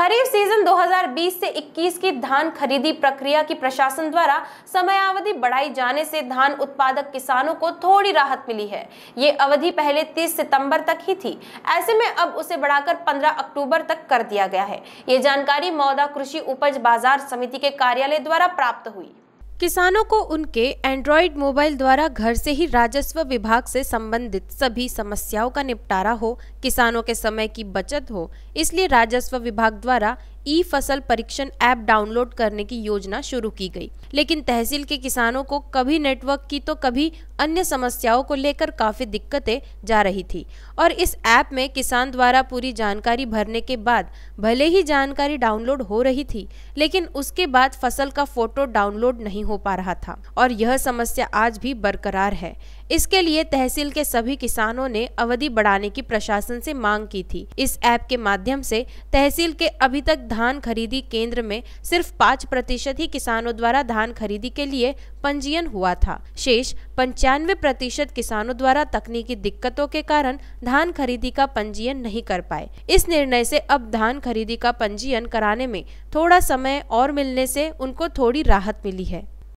खरीफ season 2020 से 21 की धान खरीदी प्रक्रिया की प्रशासन द्वारा समयावधि बढ़ाई जाने से धान उत्पादक किसानों को थोड़ी राहत मिली है ये अवधि पहले 30 सितंबर तक ही थी ऐसे में अब उसे बढ़ाकर 15 अक्टूबर तक कर दिया गया है ये जानकारी मौदा कृषि उपज बाजार समिति के कार्यालय द्वारा प्राप्त हुई किसानों को उनके एंड्रॉइड मोबाइल द्वारा घर से ही राजस्व विभाग से संबंधित सभी समस्याओं का निपटारा हो किसानों के समय की बचत हो इसलिए राजस्व विभाग द्वारा ई फसल परीक्षण ऐप डाउनलोड करने की योजना शुरू की गई लेकिन तहसील के किसानों को कभी नेटवर्क की तो कभी अन्य समस्याओं को लेकर काफ़ी दिक्कतें जा रही थी और इस ऐप में किसान द्वारा पूरी जानकारी भरने के बाद भले ही जानकारी डाउनलोड हो रही थी लेकिन उसके बाद फसल का फोटो डाउनलोड नहीं हो पा रहा था और यह समस्या आज भी बरकरार है इसके लिए तहसील के सभी किसानों ने अवधि बढ़ाने की प्रशासन से मांग की थी इस ऐप के माध्यम से तहसील के अभी तक धान खरीदी केंद्र में सिर्फ पाँच प्रतिशत ही किसानों द्वारा धान खरीदी के लिए पंजीयन हुआ था शेष पंचानवे प्रतिशत किसानों द्वारा तकनीकी दिक्कतों के कारण धान खरीदी का पंजीयन नहीं कर पाए इस निर्णय से अब धान खरीदी का पंजीयन कराने में थोड़ा समय और मिलने से उनको थोड़ी राहत मिली है